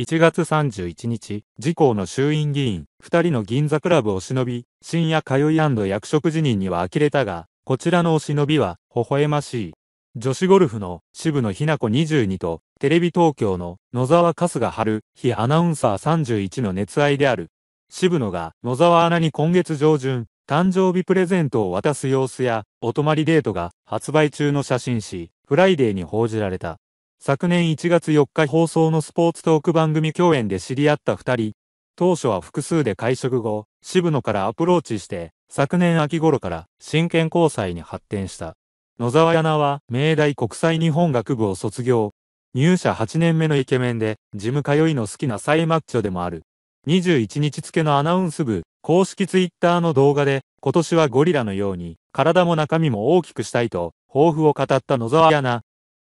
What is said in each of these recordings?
1月31日、自公の衆院議員、2人の銀座クラブを忍び、深夜通い役職辞任には呆れたが、こちらのお忍びは、微笑ましい。女子ゴルフの渋野日向子22と、テレビ東京の野沢春日春、非アナウンサー31の熱愛である。渋野が野沢アナに今月上旬、誕生日プレゼントを渡す様子や、お泊まりデートが発売中の写真誌、フライデーに報じられた。昨年1月4日放送のスポーツトーク番組共演で知り合った二人、当初は複数で会食後、渋野からアプローチして、昨年秋頃から真剣交際に発展した。野沢柳は、明大国際日本学部を卒業。入社8年目のイケメンで、ジム通いの好きなサイマッチョでもある。21日付のアナウンス部、公式ツイッターの動画で、今年はゴリラのように、体も中身も大きくしたいと、抱負を語った野沢柳。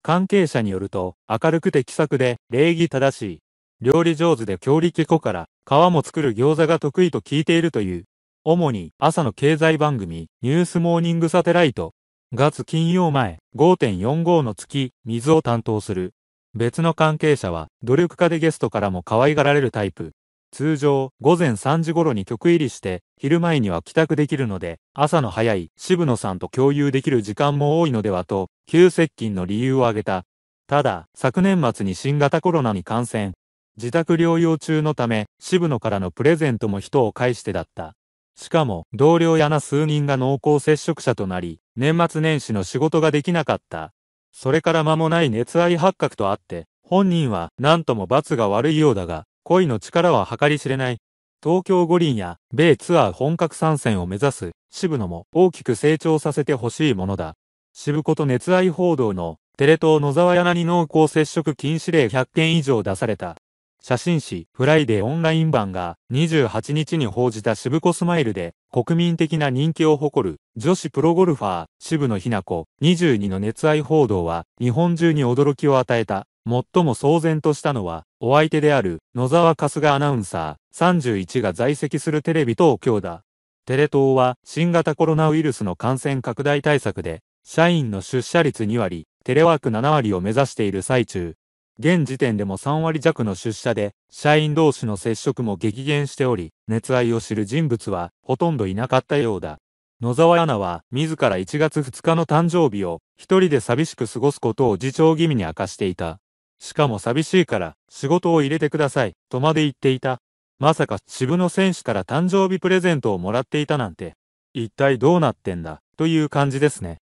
関係者によると、明るくて気さくで、礼儀正しい。料理上手で強力粉から、皮も作る餃子が得意と聞いているという。主に朝の経済番組、ニュースモーニングサテライト。月金曜前、5.45の月、水を担当する。別の関係者は、努力家でゲストからも可愛がられるタイプ。通常、午前3時頃に局入りして、昼前には帰宅できるので、朝の早い渋野さんと共有できる時間も多いのではと、急接近の理由を挙げた。ただ、昨年末に新型コロナに感染。自宅療養中のため、渋野からのプレゼントも人を介してだった。しかも、同僚やな数人が濃厚接触者となり、年末年始の仕事ができなかった。それから間もない熱愛発覚とあって、本人は何とも罰が悪いようだが、恋の力は計り知れない。東京五輪や米ツアー本格参戦を目指す渋野も大きく成長させてほしいものだ。渋子と熱愛報道のテレ東野沢柳濃厚接触禁止令100件以上出された。写真誌フライデーオンライン版が28日に報じた渋子スマイルで国民的な人気を誇る女子プロゴルファー渋野日な子22の熱愛報道は日本中に驚きを与えた。最も騒然としたのはお相手である野沢春日アナウンサー31が在籍するテレビ東京だ。テレ東は新型コロナウイルスの感染拡大対策で社員の出社率2割、テレワーク7割を目指している最中、現時点でも3割弱の出社で、社員同士の接触も激減しており、熱愛を知る人物はほとんどいなかったようだ。野沢アナは、自ら1月2日の誕生日を、一人で寂しく過ごすことを自重気味に明かしていた。しかも寂しいから、仕事を入れてください、とまで言っていた。まさか、渋野選手から誕生日プレゼントをもらっていたなんて、一体どうなってんだ、という感じですね。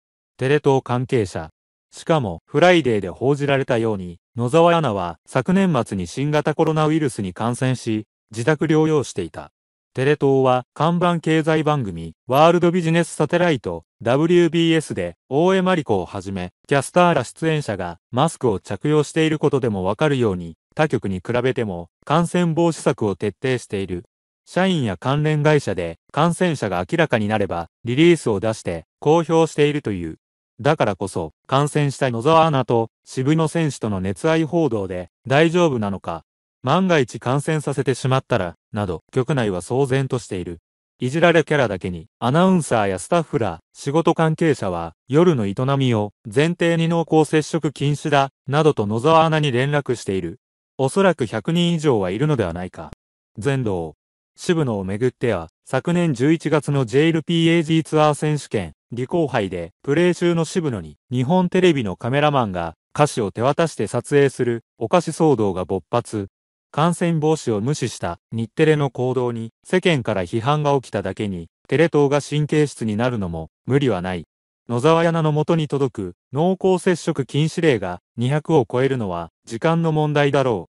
テレ東関係者。しかも、フライデーで報じられたように、野沢アナは昨年末に新型コロナウイルスに感染し、自宅療養していた。テレ東は看板経済番組、ワールドビジネスサテライト、WBS で、大江真理子をはじめ、キャスターら出演者がマスクを着用していることでもわかるように、他局に比べても感染防止策を徹底している。社員や関連会社で感染者が明らかになれば、リリースを出して公表しているという。だからこそ、感染した野沢アナと渋野選手との熱愛報道で、大丈夫なのか、万が一感染させてしまったら、など、局内は騒然としている。いじられキャラだけに、アナウンサーやスタッフら、仕事関係者は、夜の営みを、前提に濃厚接触禁止だ、などと野沢アナに連絡している。おそらく100人以上はいるのではないか。全道。渋野をめぐっては、昨年11月の JLPAG ツアー選手権、技巧杯で、プレー中の渋野に、日本テレビのカメラマンが、歌詞を手渡して撮影する、お菓子騒動が勃発。感染防止を無視した日テレの行動に世間から批判が起きただけに、テレ東が神経質になるのも無理はない。野沢屋那の元に届く濃厚接触禁止令が200を超えるのは時間の問題だろう。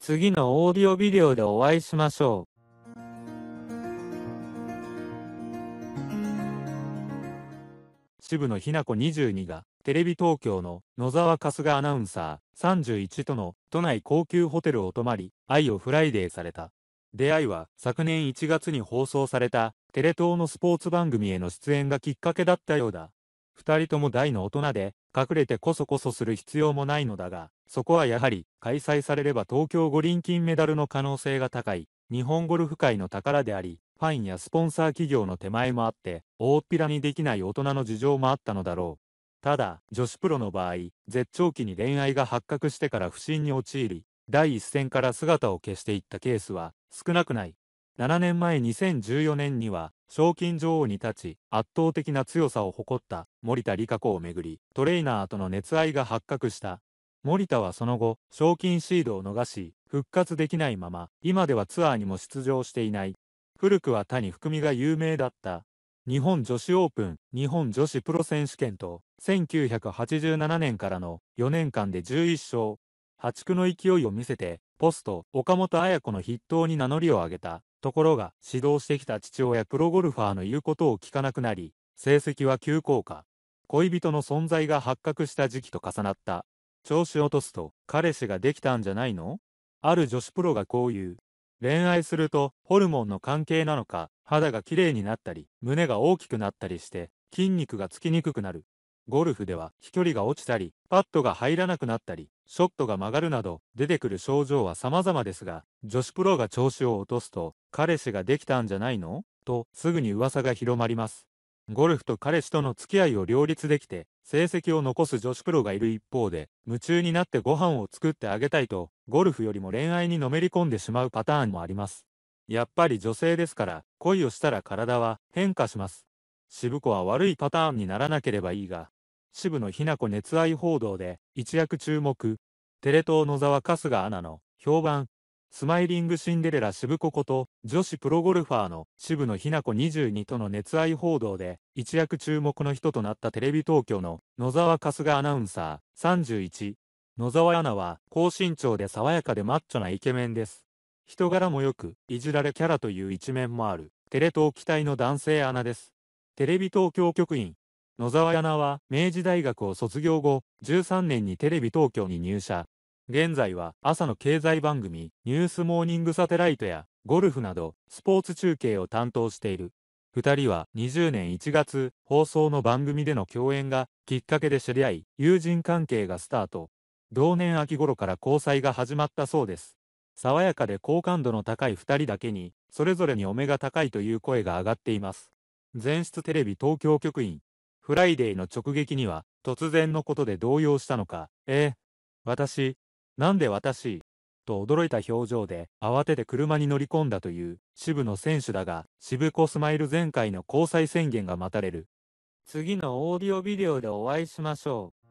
次のオーディオビデオでお会いしましょう。渋野日向子22がテレビ東京の野沢春日アナウンサー31との都内高級ホテルを泊まり愛をフライデーされた出会いは昨年1月に放送されたテレ東のスポーツ番組への出演がきっかけだったようだ二人とも大の大人で、隠れてこそこそする必要もないのだが、そこはやはり、開催されれば東京五輪金メダルの可能性が高い、日本ゴルフ界の宝であり、ファンやスポンサー企業の手前もあって、大っぴらにできない大人の事情もあったのだろう。ただ、女子プロの場合、絶頂期に恋愛が発覚してから不審に陥り、第一線から姿を消していったケースは少なくない。7年前2014年には賞金女王に立ち圧倒的な強さを誇った森田理香子をめぐりトレーナーとの熱愛が発覚した森田はその後賞金シードを逃し復活できないまま今ではツアーにも出場していない古くは谷含みが有名だった日本女子オープン日本女子プロ選手権と1987年からの4年間で11勝破竹の勢いを見せてポスト岡本綾子の筆頭に名乗りを上げたところが、指導してきた父親プロゴルファーの言うことを聞かなくなり、成績は急降下。恋人の存在が発覚した時期と重なった。調子落とすと、彼氏ができたんじゃないのある女子プロがこう言う。恋愛すると、ホルモンの関係なのか、肌が綺麗になったり、胸が大きくなったりして、筋肉がつきにくくなる。ゴルフでは飛距離が落ちたり、パットが入らなくなったり、ショットが曲がるなど出てくる症状は様々ですが、女子プロが調子を落とすと、彼氏ができたんじゃないのとすぐに噂が広まります。ゴルフと彼氏との付き合いを両立できて、成績を残す女子プロがいる一方で、夢中になってご飯を作ってあげたいと、ゴルフよりも恋愛にのめり込んでしまうパターンもあります。やっぱり女性ですから、恋をしたら体は変化します。渋子は悪いパターンにならなければいいが、渋野日向子熱愛報道で一躍注目テレ東野沢春日アナの評判スマイリングシンデレラ渋子こと女子プロゴルファーの渋野日向子22との熱愛報道で一躍注目の人となったテレビ東京の野沢春日アナウンサー31野沢アナは高身長で爽やかでマッチョなイケメンです人柄もよくいじられキャラという一面もあるテレ東期待の男性アナですテレビ東京局員野沢菜は明治大学を卒業後、13年にテレビ東京に入社。現在は朝の経済番組、ニュースモーニングサテライトやゴルフなどスポーツ中継を担当している。2人は20年1月、放送の番組での共演がきっかけで知り合い、友人関係がスタート。同年秋頃から交際が始まったそうです。爽やかで好感度の高い2人だけに、それぞれにお目が高いという声が上がっています。全室テレビ東京局員、フライデーの直撃には、突然のことで動揺したのか、ええ、私、なんで私、と驚いた表情で、慌てて車に乗り込んだという、渋野選手だが、渋子スマイル前回の交際宣言が待たれる。次のオーディオビデオでお会いしましょう。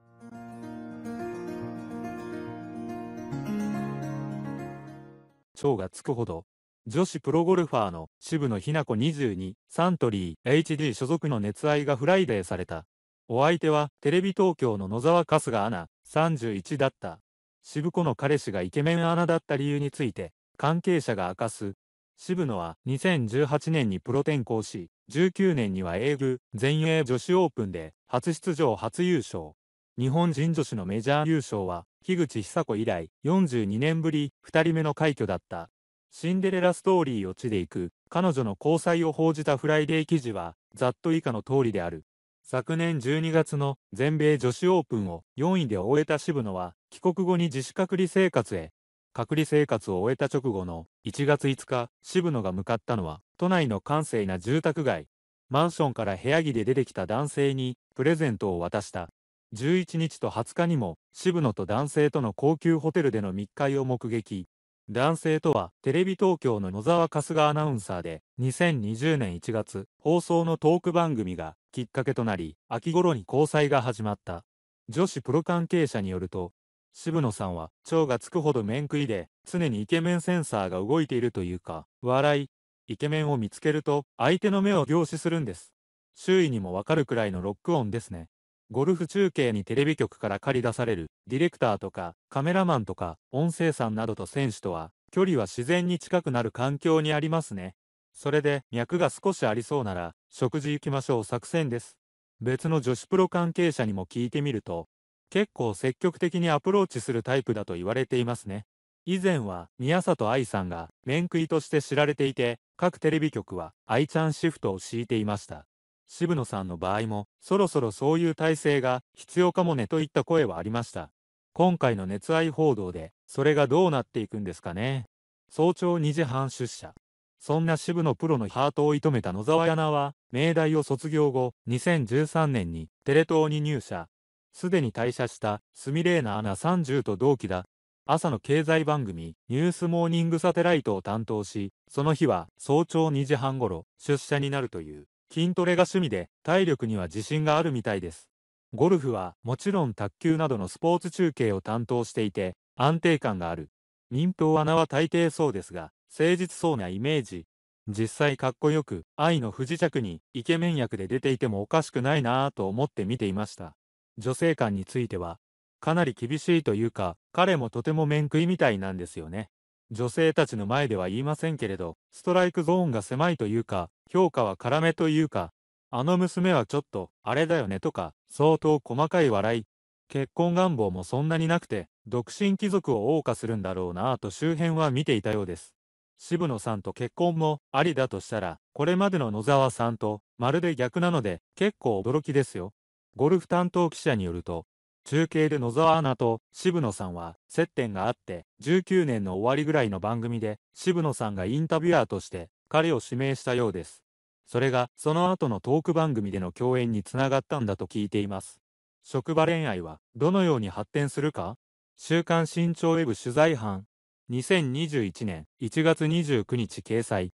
蝶がつくほど女子プロゴルファーの渋野日向子22、サントリー HD 所属の熱愛がフライデーされた。お相手はテレビ東京の野沢春日アナ31だった。渋子の彼氏がイケメンアナだった理由について関係者が明かす。渋野は2018年にプロ転向し、19年には英語全英女子オープンで初出場初優勝。日本人女子のメジャー優勝は、樋口久子以来42年ぶり2人目の快挙だった。シンデレラストーリーを地で行く、彼女の交際を報じたフライデー記事は、ざっと以下の通りである。昨年12月の全米女子オープンを4位で終えた渋野は、帰国後に自主隔離生活へ。隔離生活を終えた直後の1月5日、渋野が向かったのは、都内の閑静な住宅街。マンションから部屋着で出てきた男性に、プレゼントを渡した。11日と20日にも、渋野と男性との高級ホテルでの密会を目撃。男性とは、テレビ東京の野沢春日アナウンサーで、2020年1月、放送のトーク番組がきっかけとなり、秋頃に交際が始まった。女子プロ関係者によると、渋野さんは、腸がつくほど面食いで、常にイケメンセンサーが動いているというか、笑い、イケメンを見つけると、相手の目を凝視するんです。周囲にもわかるくらいのロックオンですね。ゴルフ中継にテレビ局から借り出されるディレクターとかカメラマンとか音声さんなどと選手とは距離は自然に近くなる環境にありますね。それで脈が少しありそうなら食事行きましょう作戦です。別の女子プロ関係者にも聞いてみると結構積極的にアプローチするタイプだと言われていますね。以前は宮里愛さんが面食いとして知られていて各テレビ局は愛ちゃんシフトを敷いていました。渋野さんの場合も、そろそろそういう体制が必要かもねといった声はありました。今回の熱愛報道で、それがどうなっていくんですかね。早朝2時半出社。そんな渋野プロのハートを射止めた野沢ナは、明大を卒業後、2013年にテレ東に入社。すでに退社したスミレーナアナ30と同期だ。朝の経済番組、ニュースモーニングサテライトを担当し、その日は早朝2時半ごろ、出社になるという。筋トレが趣味で体力には自信があるみたいです。ゴルフはもちろん卓球などのスポーツ中継を担当していて安定感がある。民放穴は大抵そうですが、誠実そうなイメージ。実際かっこよく、愛の不時着にイケメン役で出ていてもおかしくないなぁと思って見ていました。女性観については、かなり厳しいというか、彼もとても面食いみたいなんですよね。女性たちの前では言いませんけれど、ストライクゾーンが狭いというか、評価は辛めというか、あの娘はちょっと、あれだよねとか、相当細かい笑い。結婚願望もそんなになくて、独身貴族を謳歌するんだろうなぁと周辺は見ていたようです。渋野さんと結婚もありだとしたら、これまでの野沢さんとまるで逆なので結構驚きですよ。ゴルフ担当記者によると、中継で野沢アナと渋野さんは接点があって19年の終わりぐらいの番組で渋野さんがインタビュアーとして彼を指名したようです。それが、その後のトーク番組での共演につながったんだと聞いています。職場恋愛は、どのように発展するか週刊新潮ウェブ取材班、2021年1月29日掲載。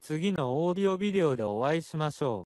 次のオーディオビデオでお会いしましょう。